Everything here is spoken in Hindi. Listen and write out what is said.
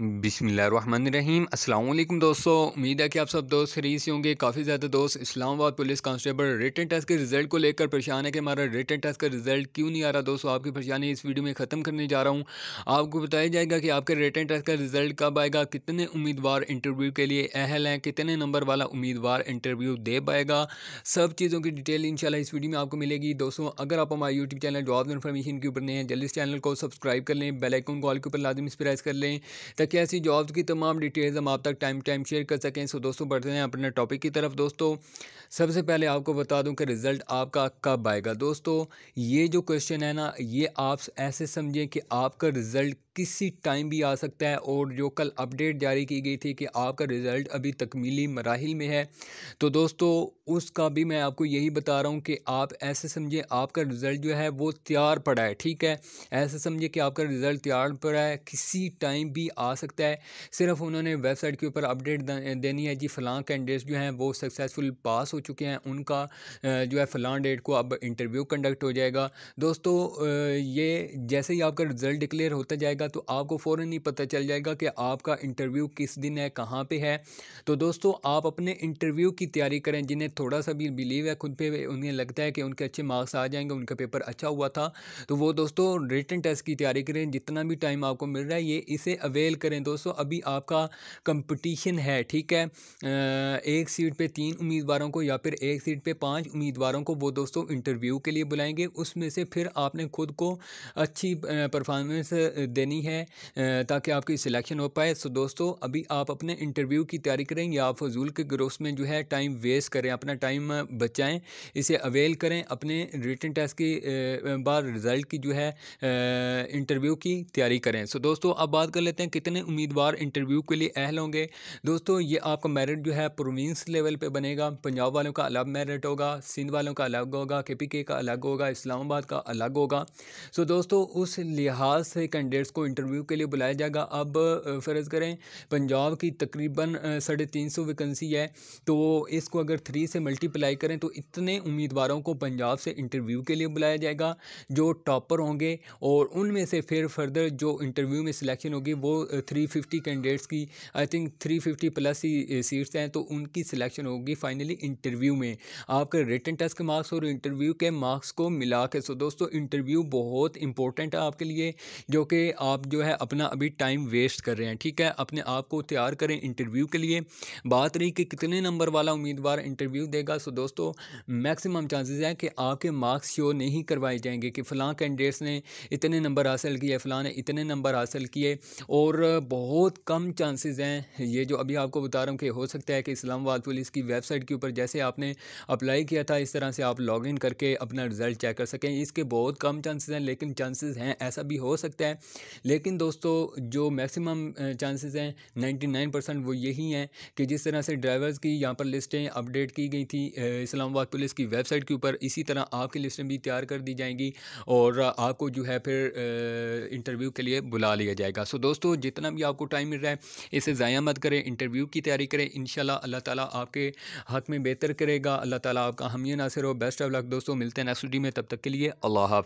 बिसमीम अल्लाम दोस्तों उम्मीद है कि आप सब दोस्त खरीद से होंगे काफ़ी ज़्यादा दोस्त Islamabad police constable return test के रिज़ल्ट को लेकर परेशान है कि हमारा रिटर्न टेस्ट का रिज़ल्ट क्यों नहीं आ रहा दोस्तों आपकी परेशानी इस वीडियो में ख़त्म करने जा रहा हूँ आपको बताया जाएगा कि आपके रिटर्न टेस्ट का रिज़ल्ट कब आएगा कितने उम्मीदवार इंटरव्यू के लिए अहल हैं कितने नंबर वाला उम्मीदवार इंटरव्यू दे पाएगा सब चीज़ों की डिटेल इन इस वीडियो में आपको मिलेगी दोस्तों अगर आप हमारे यूट्यूब चैनल जॉब इन्फॉर्मेशन के ऊपर नहीं है जल्दी इस चैनल को सब्सक्राइब कर लें बेलाइकन कॉल के ऊपर लाजमी प्रेस कर लें सकें ऐसी जॉब्स की तमाम डिटेल्स हम आप तक टाइम टाइम शेयर कर सकें सो दोस्तों बढ़ते हैं अपने टॉपिक की तरफ दोस्तों सबसे पहले आपको बता दूं कि रिज़ल्ट आपका कब आएगा दोस्तों ये जो क्वेश्चन है ना ये आप ऐसे समझें कि आपका रिज़ल्ट किसी टाइम भी आ सकता है और जो कल अपडेट जारी की गई थी कि आपका रिज़ल्ट अभी तकमीली मराहल में है तो दोस्तों उसका भी मैं आपको यही बता रहा हूँ कि आप ऐसे समझिए आपका रिज़ल्ट जो है वो तैयार पड़ा है ठीक है ऐसे समझें कि आपका रिज़ल्ट तैयार पड़ा है किसी टाइम भी आ सकता है सिर्फ उन्होंने वेबसाइट के ऊपर अपडेट देनी है जी फ़लाँ कैंडिडेट्स जो हैं वो सक्सेसफुल पास हो चुके हैं उनका जो है फ़लाँ डेट को अब इंटरव्यू कंडक्ट हो जाएगा दोस्तों ये जैसे ही आपका रिज़ल्ट डिक्लेयर होता जाएगा है तो आपको फ़ौर ही पता चल जाएगा कि आपका इंटरव्यू किस दिन है कहाँ पर है तो दोस्तों आप अपने इंटरव्यू की तैयारी करें जिन्हें थोड़ा सा भी बिलीव है खुद पर उन्हें लगता है कि उनके अच्छे मार्क्स आ जाएंगे उनका पेपर अच्छा हुआ था तो वो दोस्तों रिटर्न टेस्ट की तैयारी करें जितना भी टाइम आपको मिल रहा है ये इसे अवेल करें दोस्तों अभी आपका कंपटीशन है ठीक है एक सीट पे तीन उम्मीदवारों को या फिर एक सीट पे पांच उम्मीदवारों को वो दोस्तों इंटरव्यू के लिए बुलाएंगे उसमें से फिर आपने खुद को अच्छी परफॉर्मेंस देनी करनी है ताकि आपकी सिलेक्शन हो पाए सो दोस्तों अभी आप अपने इंटरव्यू की तैयारी करें या फजूल के ग्रोस में जो है टाइम वेस्ट करें अपना टाइम बचाएं इसे अवेल करें अपने रिटर्न टेस्ट की बार रिज़ल्ट की जो है इंटरव्यू की तैयारी करें सो दोस्तों अब बात कर लेते हैं कितने उम्मीदवार इंटरव्यू के लिए अहल होंगे दोस्तों ये आपका मेरिट जो है प्रोविंस लेवल पर बनेगा पंजाब वालों का अलग मेरिट होगा सिंध वालों का अलग होगा के पी के का अलग होगा इस्लामाबाद का अलग होगा सो दोस्तों उस लिहाज से कैंडिडेट्स को इंटरव्यू के लिए बुलाया जाएगा अब फ़र्ज़ करें पंजाब की तकरीबन साढ़े तीन सौ वैकेंसी है तो इसको अगर थ्री से मल्टीप्लाई करें तो इतने उम्मीदवारों को पंजाब से इंटरव्यू के लिए बुलाया जाएगा जो टॉपर होंगे और उनमें से फिर फर्दर जो इंटरव्यू में सिलेक्शन होगी वो थ्री फिफ्टी कैंडिडेट्स की I think three fifty plus ही सीट्स हैं तो उनकी सिलेक्शन होगी फाइनली इंटरव्यू में आपके रिटर्न टेस्ट के मार्क्स और इंटरव्यू के मार्क्स को मिला के सो दोस्तों इंटरव्यू बहुत इंपॉर्टेंट है आपके लिए जो कि आप आप जो है अपना अभी टाइम वेस्ट कर रहे हैं ठीक है अपने आप को तैयार करें इंटरव्यू के लिए बात रही कि कितने नंबर वाला उम्मीदवार इंटरव्यू देगा सो दोस्तों मैक्सिमम चांसेस है कि आपके मार्क्स शो नहीं करवाए जाएंगे कि फ़लाँ कैंडिडेट्स ने इतने नंबर हासिल किए फ़लाँ ने इतने नंबर हासिल किए और बहुत कम चांसेज़ हैं ये जो अभी आपको बता रहा हूँ कि हो सकता है कि इस्लामाबाद पुलिस की वेबसाइट के ऊपर जैसे आपने अप्लाई किया था इस तरह से आप लॉग इन करके अपना रिज़ल्ट चेक कर सकें इसके बहुत कम चांसेस हैं लेकिन चांसेस हैं ऐसा भी हो सकता है लेकिन दोस्तों जो मैक्सिमम चांसेस हैं 99 परसेंट वो यही हैं कि जिस तरह से ड्राइवर्स की यहाँ पर लिस्टें अपडेट की गई थी इस्लामाबाद पुलिस की वेबसाइट के ऊपर इसी तरह आपकी लिस्टें भी तैयार कर दी जाएंगी और आपको जो है फिर इंटरव्यू के लिए बुला लिया जाएगा सो दोस्तों जितना भी आपको टाइम मिल रहा है इसे ज़ाया मत करें इंटरव्यू की तैयारी करें इन अल्लाह ताली आपके हक़ में बेहतर करेगा अल्लाह ताली आपका हमिया नासिर हो बेस्ट ऑफ लक दोस्तों मिलते हैं नेक्स्ट वीडियो में तब तक के लिए अल्लाह